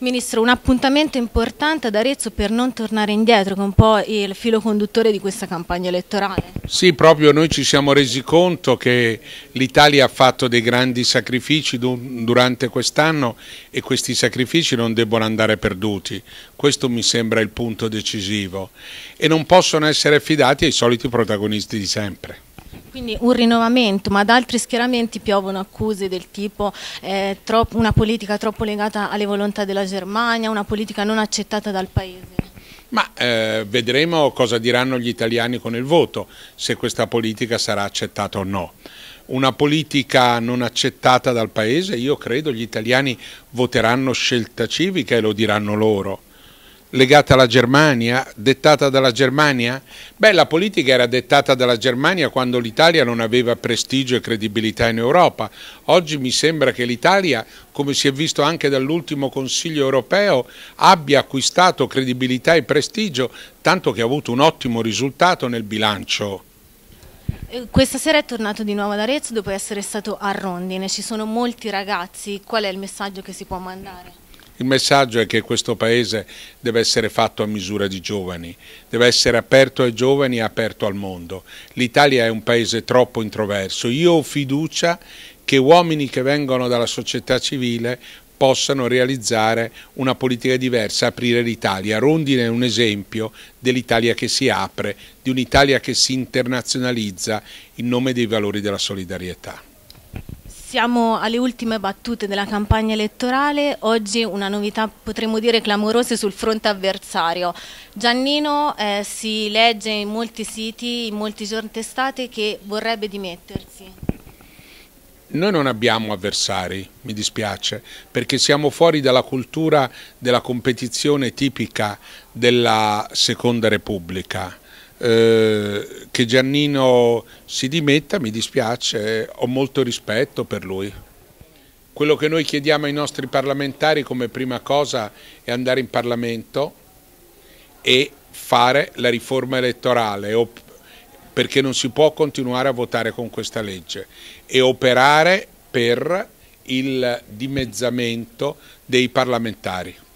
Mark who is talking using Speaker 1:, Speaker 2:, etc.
Speaker 1: Ministro, un appuntamento importante ad Arezzo per non tornare indietro, che è un po' il filo conduttore di questa campagna elettorale.
Speaker 2: Sì, proprio noi ci siamo resi conto che l'Italia ha fatto dei grandi sacrifici durante quest'anno e questi sacrifici non debbono andare perduti. Questo mi sembra il punto decisivo e non possono essere affidati ai soliti protagonisti di sempre.
Speaker 1: Quindi un rinnovamento, ma da altri schieramenti piovono accuse del tipo eh, troppo, una politica troppo legata alle volontà della Germania, una politica non accettata dal Paese.
Speaker 2: Ma eh, vedremo cosa diranno gli italiani con il voto, se questa politica sarà accettata o no. Una politica non accettata dal Paese, io credo gli italiani voteranno scelta civica e lo diranno loro legata alla Germania, dettata dalla Germania? Beh, la politica era dettata dalla Germania quando l'Italia non aveva prestigio e credibilità in Europa. Oggi mi sembra che l'Italia, come si è visto anche dall'ultimo Consiglio europeo, abbia acquistato credibilità e prestigio, tanto che ha avuto un ottimo risultato nel bilancio.
Speaker 1: Eh, questa sera è tornato di nuovo ad Arezzo dopo essere stato a Rondine. Ci sono molti ragazzi. Qual è il messaggio che si può mandare?
Speaker 2: Il messaggio è che questo Paese deve essere fatto a misura di giovani, deve essere aperto ai giovani e aperto al mondo. L'Italia è un Paese troppo introverso. Io ho fiducia che uomini che vengono dalla società civile possano realizzare una politica diversa, aprire l'Italia. Rondine è un esempio dell'Italia che si apre, di un'Italia che si internazionalizza in nome dei valori della solidarietà.
Speaker 1: Siamo alle ultime battute della campagna elettorale, oggi una novità potremmo dire clamorosa sul fronte avversario. Giannino eh, si legge in molti siti, in molti giorni d'estate, che vorrebbe dimettersi.
Speaker 2: Noi non abbiamo avversari, mi dispiace, perché siamo fuori dalla cultura della competizione tipica della Seconda Repubblica eh, che Giannino si dimetta mi dispiace, ho molto rispetto per lui. Quello che noi chiediamo ai nostri parlamentari come prima cosa è andare in Parlamento e fare la riforma elettorale perché non si può continuare a votare con questa legge e operare per il dimezzamento dei parlamentari.